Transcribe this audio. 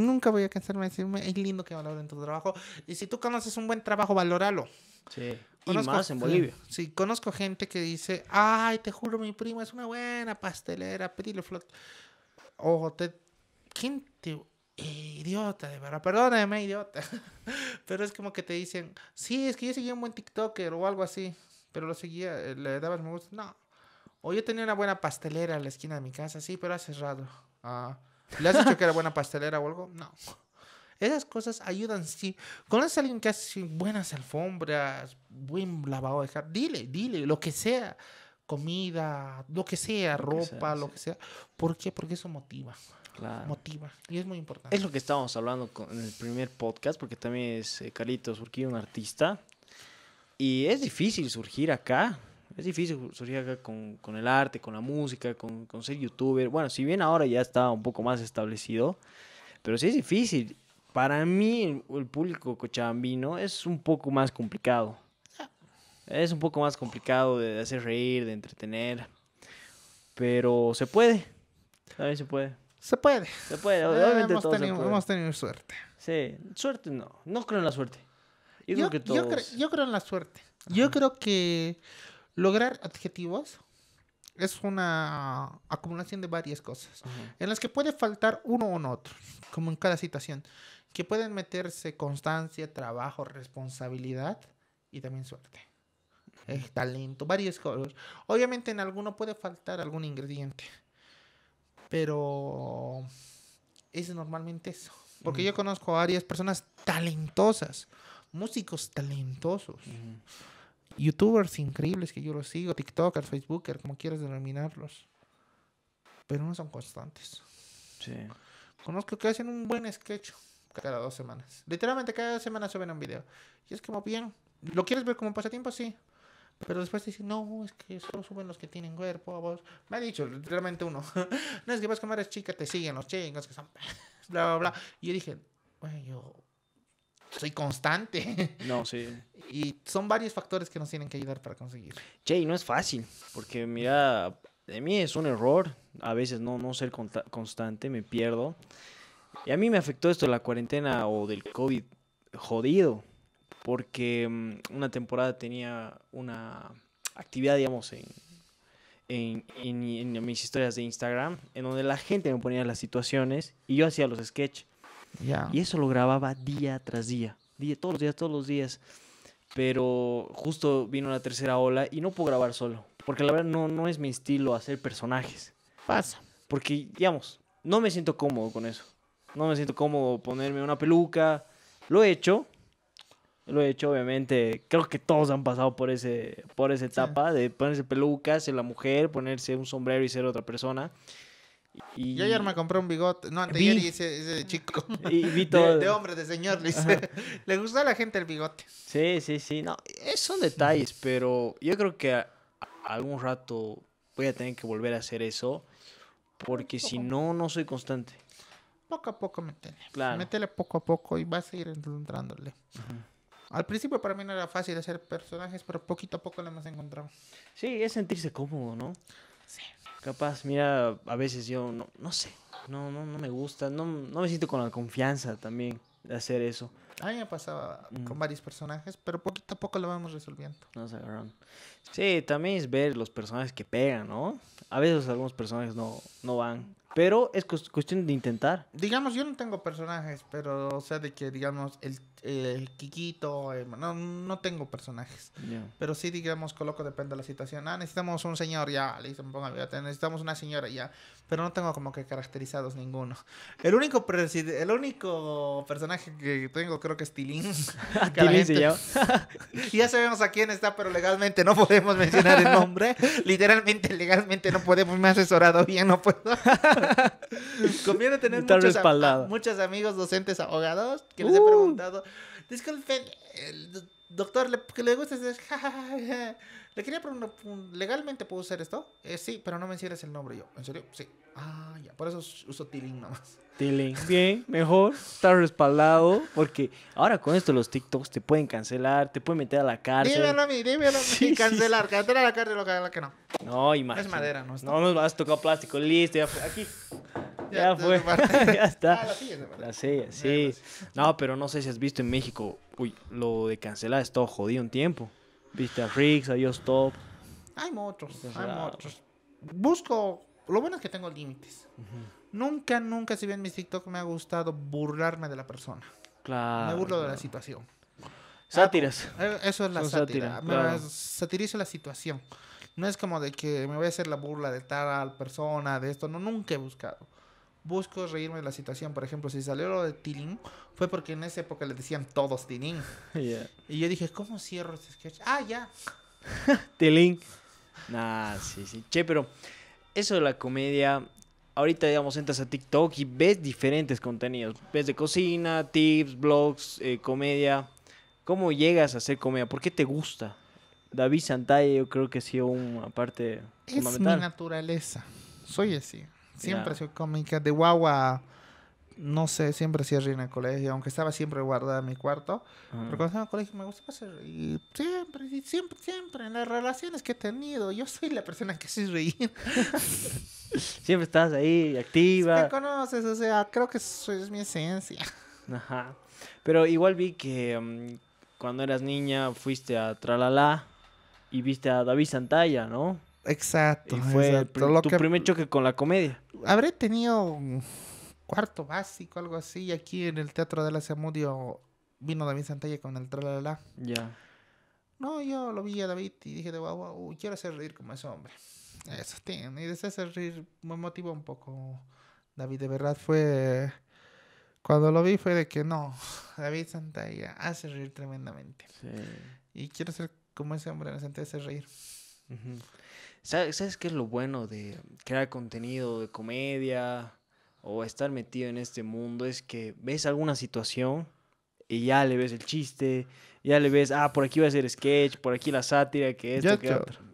Nunca voy a cansarme de decirme, es lindo que valoren tu trabajo. Y si tú conoces un buen trabajo, valóralo. Sí. y más en Bolivia. Sí, conozco gente que dice, ay, te juro, mi prima es una buena pastelera, pedile flot. O te... Gente idiota, de verdad, perdóname, idiota. Pero es como que te dicen, sí, es que yo seguía un buen TikToker o algo así. Pero lo seguía, le dabas me gusta. No. O yo tenía una buena pastelera en la esquina de mi casa, sí, pero hace cerrado. Ah. ¿Le has dicho que era buena pastelera o algo? No. Esas cosas ayudan, sí. Conoces a alguien que hace buenas alfombras, buen lavado de jardín? Dile, dile, lo que sea. Comida, lo que sea, ropa, lo que sea. ¿Por qué? Porque eso motiva. Motiva. Y es muy importante. Es lo que estábamos hablando con, en el primer podcast, porque también es eh, Carlitos Urquillo, un artista. Y es difícil surgir acá. Es difícil surgir acá con, con el arte, con la música, con, ser youtuber. Bueno, si bien ahora ya está un poco más establecido, pero sí es difícil. Para mí, el, público cochabambino es un poco más complicado. Es un poco más complicado de hacer reír, de entretener. Pero se puede. También se puede. Se puede. Se puede, eh, obviamente hemos, tenido, suerte. Sí, suerte no. No creo en la suerte. Yo, creo, yo, creo, en la suerte. Yo creo que Lograr adjetivos es una acumulación de varias cosas, en las que puede faltar uno o otro, como en cada situación, que pueden meterse constancia, trabajo, responsabilidad y también suerte. Eh, talento, varios cosas. Obviamente en alguno puede faltar algún ingrediente, pero es normalmente eso. Porque yo conozco a varias personas talentosas, músicos talentosos youtubers increíbles que yo los sigo, TikTokers, Facebookers, como quieras denominarlos. Pero no son constantes. Sí. Conozco que hacen un buen sketch cada dos semanas. Literalmente cada semana suben un video. Y es como bien, ¿lo quieres ver como pasatiempo? Sí. Pero después te dicen, no, es que solo suben los que tienen cuerpo. Vos. Me ha dicho literalmente uno. no es que vas a comer eres chica, te siguen los chingos, que son. bla, bla, bla. Y yo dije, bueno, yo soy constante. No, sí. Y son varios factores que nos tienen que ayudar para conseguir. Che, y no es fácil, porque mira, de mí es un error a veces no, no ser constante, me pierdo. Y a mí me afectó esto de la cuarentena o del COVID jodido, porque mm, una temporada tenía una actividad, digamos, en, en, en mis historias de Instagram, en donde la gente me ponía las situaciones y yo hacía los sketches. Y eso lo grababa día tras día, día, todos los días, todos los días. Pero justo vino la tercera ola y no puedo grabar solo, porque la verdad no, no es mi estilo hacer personajes. Pasa. Porque, digamos, no me siento cómodo con eso. No me siento cómodo ponerme una peluca. Lo he hecho, lo he hecho, obviamente. Creo que todos han pasado por ese por esa etapa de ponerse pelucas, ser la mujer, ponerse un sombrero y ser otra persona. Yo ayer me compré un bigote. No, anteayer vi... hice, de chico. De, hombre, de señor. Le, gusta gustó a la gente el bigote. Sí, sí, sí. No, son detalles, pero yo creo que algún rato voy a tener que volver a hacer eso. Porque si no, no soy constante. Poco a poco métele. Claro. Métele poco a poco y vas a ir entrándole. Al principio para mí no era fácil hacer personajes, pero poquito a poco Lo hemos encontrado. Sí, es sentirse cómodo, ¿no? Sí. Capaz, mira, a veces yo no, no sé, no, no, me gusta, no, no me siento con la confianza también de hacer eso. A mí me pasaba mm. con varios personajes, pero poquito lo vamos resolviendo. Nos Sí, también es ver los personajes que pegan, ¿no? A veces algunos personajes no, no van. Pero es cuestión de intentar. Digamos, yo no tengo personajes, pero, o sea, de que, digamos, el, el Kikito, no, tengo personajes. Pero sí, digamos, coloco, depende de la situación. Ah, necesitamos un señor, ya, Necesitamos una señora, ya. Pero no tengo como que caracterizados ninguno. El único, el único personaje que tengo creo que es Tilín. Ah, Tilín se ya sabemos a quién está, pero legalmente no podemos mencionar el nombre. Literalmente, legalmente no podemos. Me ha asesorado bien, no puedo. Conviene tener muchos, amigos docentes abogados que les he uh. preguntado. Disculpen, Doctor, le, que le gusta Le quería preguntar, ¿legalmente puedo usar esto? Eh, sí, pero no me menciones el nombre yo. ¿En serio? Sí. Ah, ya. Por eso uso Tiling nomás. Tiling. Bien, mejor. Está respaldado. Porque ahora con esto los TikToks te pueden cancelar, te pueden meter a la cárcel. Dímelo a mí, dímelo a mí. cancelar, sí. a la cárcel o que, lo que no. No, más. Es madera, no es No, nos has tocado plástico. Listo, ya Aquí. ya, fue. ya está. Ah, la silla, sí. No, pero no sé si has visto en México. Uy, lo de cancelar es todo jodido un tiempo. Viste a Freaks, a Top Hay muchos, hay muchos. Busco. Lo bueno es que tengo límites. Nunca, nunca, si bien mi TikTok me ha gustado burlarme de la persona. Claro. Me burlo de la situación. Sátiras. Ah, eh, eso es la sátira. Satirizo la situación. No es como de que me voy a hacer la burla de tal persona, de esto. No, nunca he buscado busco reírme de la situación. Por ejemplo, si salió lo de Tilín, fue porque en esa época le decían todos Tilín. Y yo dije, ¿cómo cierro este sketch? Ah, ya. tilín. Nah, sí, sí. Che, pero eso de la comedia, ahorita, digamos, entras a TikTok y ves diferentes contenidos. Ves de cocina, tips, blogs, eh, comedia. ¿Cómo llegas a hacer comedia? ¿Por qué te gusta? David Santay, yo creo que ha sido una parte Es mi naturaleza. Soy así. Siempre soy cómica. De guagua, no sé, siempre reír en el colegio, aunque estaba siempre guardada en mi cuarto. Ah. Pero cuando estaba en el colegio me gustaba hacer Y siempre, siempre, siempre, en las relaciones que he tenido, yo soy la persona que hace reír. siempre estás ahí, activa. Te conoces, o sea, creo que eso es mi esencia. Ajá. Pero igual vi que mm, cuando eras niña fuiste a Tralala y viste a David Santalla, ¿no? Exacto. fue tu primer choque con la comedia. Habré tenido un cuarto básico, algo así, y aquí en el Teatro de la Semudio vino David Santalla con el la Ya. No, yo lo vi a David y dije, de wow, wow, quiero hacer reír como ese hombre. Eso tiene. Y de hacer reír me motivó un poco. David, de verdad fue. Cuando lo vi fue de que no, David Santalla hace reír tremendamente. Sí. Y quiero ser como ese hombre, Me senté hacer reír. ¿Sabes, ¿Sabes qué es lo bueno de crear contenido de comedia o estar metido en este mundo? Es que ves alguna situación y ya le ves el chiste, ya le ves, ah, por aquí va a ser sketch, por aquí la sátira, que esto, que otro.